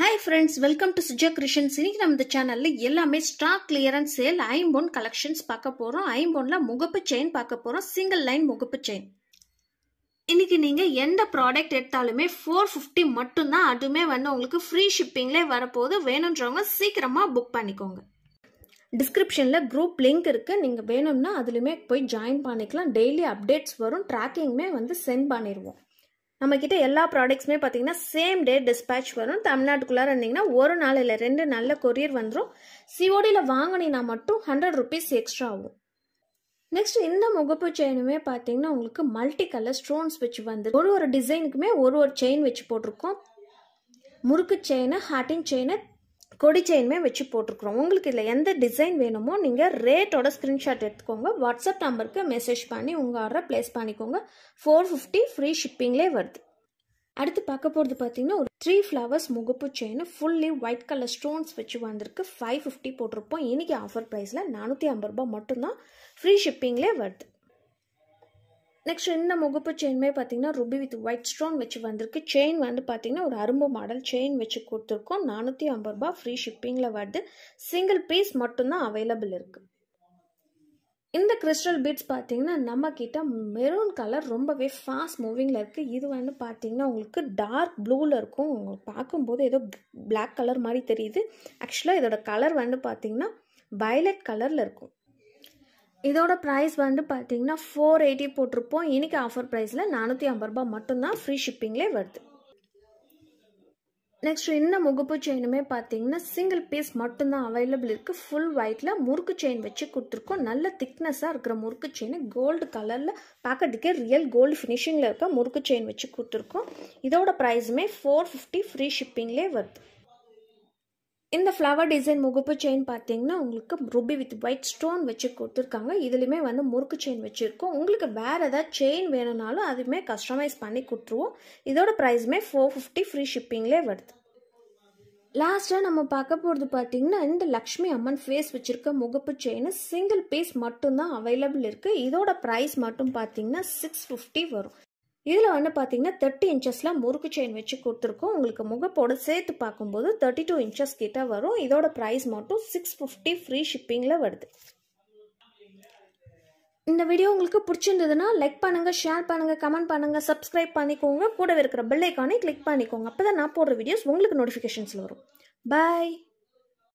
hi friends welcome to Suja Krishans இன்னைக்கு நம்ம இந்த சேனலில் எல்லாமே stock clearance sale Impon collections பார்க்க போகிறோம் ஐம்போனில் முகப்பு செயின் பார்க்க போகிறோம் சிங்கிள் லைன் முகப்பு செயின் இன்றைக்கி நீங்கள் எந்த ப்ராடக்ட் எடுத்தாலுமே ஃபோர் ஃபிஃப்டி மட்டும்தான் அதுவுமே வந்து உங்களுக்கு ஃப்ரீ ஷிப்பிங்லேயே வரப்போகுது வேணுன்றவங்க சீக்கிரமாக புக் பண்ணிக்கோங்க டிஸ்கிரிப்ஷனில் குரூப் லிங்க் இருக்குது நீங்கள் வேணும்னா அதுலேயுமே போய் ஜாயின் பண்ணிக்கலாம் டெய்லி அப்டேட்ஸ் வரும் ட்ராக்கிங்குமே வந்து சென்ட் பண்ணிடுவோம் நம்மக்கிட்ட எல்லா ப்ராடக்ட்ஸுமே பார்த்தீங்கன்னா சேம் டே டிஸ்பேச் வரும் தமிழ்நாட்டுக்குள்ளார இருந்தீங்கன்னா ஒரு நாள் இல்லை ரெண்டு நாளில் கொரியர் வந்துடும் சிஓடியில் வாங்கினீங்கன்னா மட்டும் ஹண்ட்ரட் ருபீஸ் எக்ஸ்ட்ரா ஆகும் நெக்ஸ்ட் இந்த முகப்பு செயினுமே பார்த்தீங்கன்னா உங்களுக்கு மல்டி கலர் ஸ்டோன்ஸ் வச்சு வந்து ஒரு ஒரு டிசைனுக்குமே ஒரு ஒரு செயின் வச்சு போட்டிருக்கோம் முறுக்கு செயினு ஹாட்டின் செயினை கொடி செயின்மே வச்சு போட்டிருக்குறோம் உங்களுக்கு இதில் எந்த டிசைன் வேணுமோ நீங்கள் ரேட்டோட ஸ்க்ரீன்ஷாட் எடுத்துக்கோங்க வாட்ஸ்அப் நம்பருக்கு மெசேஜ் பண்ணி உங்கள் ஆர்டரை ப்ளேஸ் பண்ணிக்கோங்க ஃபோர் ஃபிஃப்டி ஃப்ரீ ஷிப்பிங்லே வருது அடுத்து பார்க்க போகிறது பார்த்தீங்கன்னா ஒரு த்ரீ ஃப்ளவர்ஸ் முகப்பு chain fully white colour stones வச்சு வந்திருக்கு ஃபைவ் ஃபிஃப்டி போட்டிருப்போம் இன்றைக்கி ஆஃபர் ப்ரைஸில் நானூற்றி ஐம்பது ரூபா மட்டும்தான் ஃப்ரீ ஷிப்பிங்லே வருது நெக்ஸ்ட் இந்த முகப்பு செயின்மே பார்த்தீங்கன்னா ருபி வித் ஒயிட் ஸ்டோன் வச்சு வந்திருக்கு செயின் வந்து பார்த்தீங்கன்னா ஒரு அரும்பு மாடல் செயின் வச்சு கொடுத்துருக்கோம் நானூற்றி ஐம்பது ரூபா ஃப்ரீ ஷிப்பிங்கில் வருது சிங்கிள் பீஸ் மட்டும்தான் அவைலபிள் இருக்குது இந்த கிறிஸ்டல் பீட்ஸ் பார்த்தீங்கன்னா நம்மக்கிட்ட மெரூன் கலர் ரொம்பவே ஃபாஸ்ட் மூவிங்கில் இருக்குது இது வந்து பார்த்தீங்கன்னா உங்களுக்கு டார்க் ப்ளூவில் இருக்கும் உங்களுக்கு பார்க்கும்போது ஏதோ பிளாக் கலர் மாதிரி தெரியுது ஆக்சுவலாக இதோட கலர் வந்து பார்த்தீங்கன்னா வயலட் கலரில் இருக்கும் இதோட ப்ரைஸ் வந்து பார்த்தீங்கன்னா ஃபோர் எயிட்டி போட்டிருப்போம் இன்றைக்கி ஆஃபர் ப்ரைஸில் நானூற்றி ஐம்பது ரூபா மட்டும்தான் ஃப்ரீ ஷிப்பிங்லேயே வருது நெக்ஸ்ட் இந்த முகப்பு செயினுமே பார்த்தீங்கன்னா சிங்கிள் பீஸ் மட்டும்தான் அவைலபிள் இருக்குது ஃபுல் ஒயிட்டில் முறுக்கு செயின் வச்சு கொடுத்துருக்கோம் நல்ல திக்னஸாக இருக்கிற முறுக்கு செயின் கோல்டு கலரில் பார்க்கறதுக்கே ரியல் கோல்டு ஃபினிஷிங்கில் இருக்க முறுக்கு செயின் வச்சு கொடுத்துருக்கோம் இதோட ப்ரைஸுமே ஃபோர் ஃபிஃப்டி ஃப்ரீ ஷிப்பிங்லேயே வருது இந்த ஃப்ளவர் டிசைன் முகப்பு செயின் பார்த்தீங்கன்னா உங்களுக்கு ருபி வித் ஒயிட் ஸ்டோன் வச்சு கொடுத்துருக்காங்க இதுலையுமே வந்து முறுக்கு செயின் வச்சுருக்கோம் உங்களுக்கு வேறு ஏதாவது செயின் வேணும்னாலும் அதுவுமே கஸ்டமைஸ் பண்ணி கொடுத்துருவோம் இதோட ப்ரைஸுமே ஃபோர் ஃபிஃப்டி ஃப்ரீ ஷிப்பிங்லேயே வருது லாஸ்ட்டாக நம்ம பார்க்க போகிறது பார்த்தீங்கன்னா இந்த லக்ஷ்மி அம்மன் ஃபேஸ் வச்சுருக்க முகப்பு செயின் சிங்கிள் பீஸ் மட்டும்தான் அவைலபிள் இருக்குது இதோட ப்ரைஸ் மட்டும் பார்த்தீங்கன்னா சிக்ஸ் ஃபிஃப்டி வரும் இதில் வந்து பார்த்தீங்கன்னா தேர்ட்டி இன்ச்சஸ்லாம் முறுக்கு செயின் வச்சு கொடுத்துருக்கோம் உங்களுக்கு முகப்போட சேர்த்து பார்க்கும்போது தேர்ட்டி டூ இன்ச்சஸ் கிட்ட வரும் இதோட ப்ரைஸ் மட்டும் சிக்ஸ் ஃபிஃப்டி ஃப்ரீ ஷிப்பிங்கில் வருது இந்த வீடியோ உங்களுக்கு பிடிச்சிருந்ததுன்னா லைக் பண்ணுங்கள் ஷேர் பண்ணுங்கள் கமெண்ட் பண்ணுங்கள் சப்ஸ்கிரைப் பண்ணிக்கோங்க கூட இருக்கிற பெல்லைக்கானே கிளிக் பண்ணிக்கோங்க அப்போ தான் நான் போடுற வீடியோஸ் உங்களுக்கு நோட்டிஃபிகேஷன்ஸில் வரும் பாய்